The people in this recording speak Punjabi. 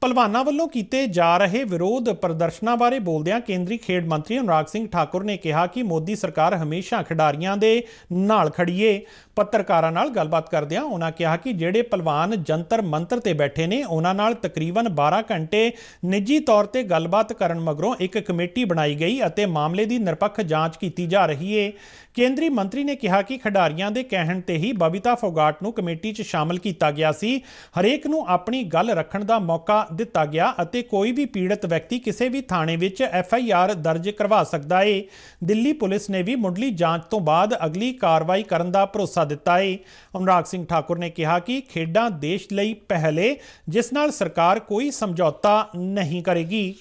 ਪਹਿਲਵਾਨਾਂ ਵੱਲੋਂ ਕੀਤੇ ਜਾ ਰਹੇ ਵਿਰੋਧ ਪ੍ਰਦਰਸ਼ਨਾਂ ਬਾਰੇ ਬੋਲਦਿਆਂ ਕੇਂਦਰੀ ਖੇਡ ਮੰਤਰੀ ਅਨੁਰਾਗ ਸਿੰਘ ਠਾਕੁਰ ਨੇ ਕਿਹਾ ਕਿ ਮੋਦੀ ਸਰਕਾਰ ਹਮੇਸ਼ਾ ਖਿਡਾਰੀਆਂ ਦੇ ਨਾਲ ਏ ਪੱਤਰਕਾਰਾਂ ਨਾਲ ਗੱਲਬਾਤ ਕਰਦਿਆਂ ਉਹਨਾਂ ਕਿਹਾ ਕਿ ਜਿਹੜੇ ਪਹਿਲਵਾਨ ਜੰਤਰ ਮੰਤਰ ਤੇ ਬੈਠੇ ਨੇ ਉਹਨਾਂ ਨਾਲ ਤਕਰੀਬਨ 12 ਘੰਟੇ ਨਿੱਜੀ ਤੌਰ ਤੇ ਗੱਲਬਾਤ ਕਰਨ ਮਗਰੋਂ ਇੱਕ ਕਮੇਟੀ ਬਣਾਈ ਗਈ ਅਤੇ ਮਾਮਲੇ ਦੀ ਨਿਰਪੱਖ ਜਾਂਚ ਕੀਤੀ ਜਾ ਰਹੀ ਏ ਕੇਂਦਰੀ ਮੰਤਰੀ ਨੇ ਕਿਹਾ ਕਿ ਖਿਡਾਰੀਆਂ ਦੇ ਕਹਿਣ ਤੇ ਹੀ ਬਬੀਤਾ ਫੋਗਾਟ ਨੂੰ ਕਮੇਟੀ 'ਚ ਸ਼ਾਮਲ ਕੀਤਾ ਗਿਆ ਸੀ ਹਰੇਕ ਨੂੰ ਆਪਣੀ ਗੱਲ ਰੱਖਣ ਦਾ ਮੌਕਾ ਦਿੱਤਾ ਗਿਆ ਅਤੇ ਕੋਈ ਵੀ ਪੀੜਤ ਵਿਅਕਤੀ ਕਿਸੇ ਵੀ ਥਾਣੇ ਵਿੱਚ ਐਫ ਆਈ ਆਰ ਦਰਜ ਕਰਵਾ ਸਕਦਾ ਹੈ ਦਿੱਲੀ ਪੁਲਿਸ ਨੇ ਵੀ ਮੁੱਢਲੀ ਜਾਂਚ ਤੋਂ ਬਾਅਦ ਅਗਲੀ ਕਾਰਵਾਈ ਕਰਨ ਦਾ ਭਰੋਸਾ ਦਿੱਤਾ ਹੈ ਅਨੁਰਾਗ ਸਿੰਘ ਠਾਕੁਰ ਨੇ ਕਿਹਾ ਕਿ ਖੇਡਾਂ ਦੇਸ਼ ਲਈ ਪਹਿਲੇ ਜਿਸ ਨਾਲ ਸਰਕਾਰ ਕੋਈ ਸਮਝੌਤਾ ਨਹੀਂ ਕਰੇਗੀ